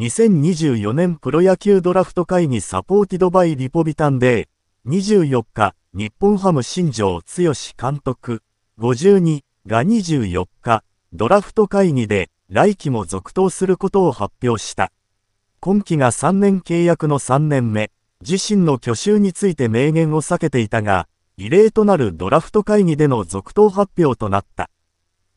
2024年プロ野球ドラフト会議サポーティドバイリポビタンデー24日日本ハム新庄剛志監督52が24日ドラフト会議で来季も続投することを発表した今季が3年契約の3年目自身の去就について明言を避けていたが異例となるドラフト会議での続投発表となった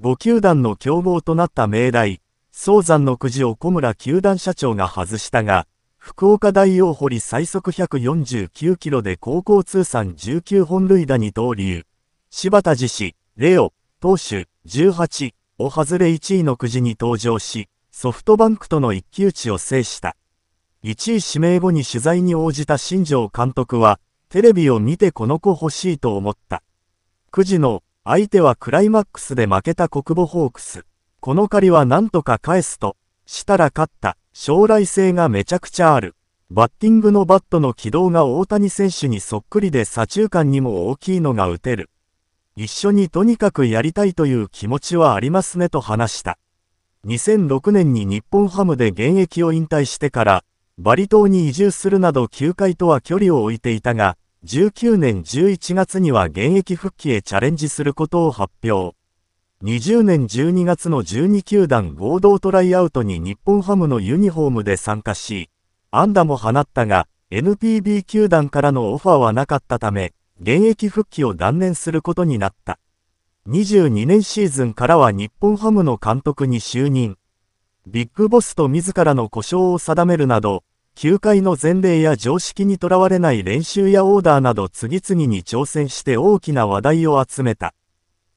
5球団の競合となった命題早山のくじを小村球団社長が外したが、福岡大王堀最速149キロで高校通算19本塁打に投入。柴田自氏、レオ、投手、18を外れ1位のくじに登場し、ソフトバンクとの一騎打ちを制した。1位指名後に取材に応じた新庄監督は、テレビを見てこの子欲しいと思った。くじの相手はクライマックスで負けた国母ホークス。この借りは何とか返すと、したら勝った、将来性がめちゃくちゃある。バッティングのバットの軌道が大谷選手にそっくりで左中間にも大きいのが打てる。一緒にとにかくやりたいという気持ちはありますねと話した。2006年に日本ハムで現役を引退してから、バリ島に移住するなど球界とは距離を置いていたが、19年11月には現役復帰へチャレンジすることを発表。20年12月の12球団合同トライアウトに日本ハムのユニフォームで参加し、安打も放ったが、NPB 球団からのオファーはなかったため、現役復帰を断念することになった。22年シーズンからは日本ハムの監督に就任。ビッグボスと自らの故障を定めるなど、球界の前例や常識にとらわれない練習やオーダーなど次々に挑戦して大きな話題を集めた。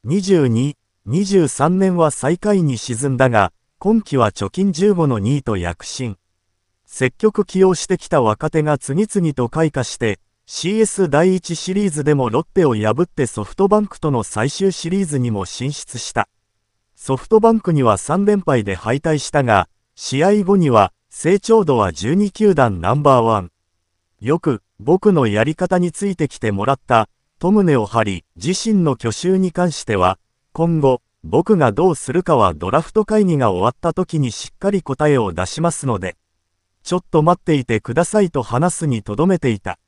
22 23年は最下位に沈んだが、今季は貯金15の2位と躍進。積極起用してきた若手が次々と開花して、CS 第1シリーズでもロッテを破ってソフトバンクとの最終シリーズにも進出した。ソフトバンクには3連敗で敗退したが、試合後には成長度は12球団ナンバーワン。よく僕のやり方についてきてもらった、トムネを張り、自身の去就に関しては、今後、僕がどうするかはドラフト会議が終わった時にしっかり答えを出しますので、ちょっと待っていてくださいと話すにとどめていた。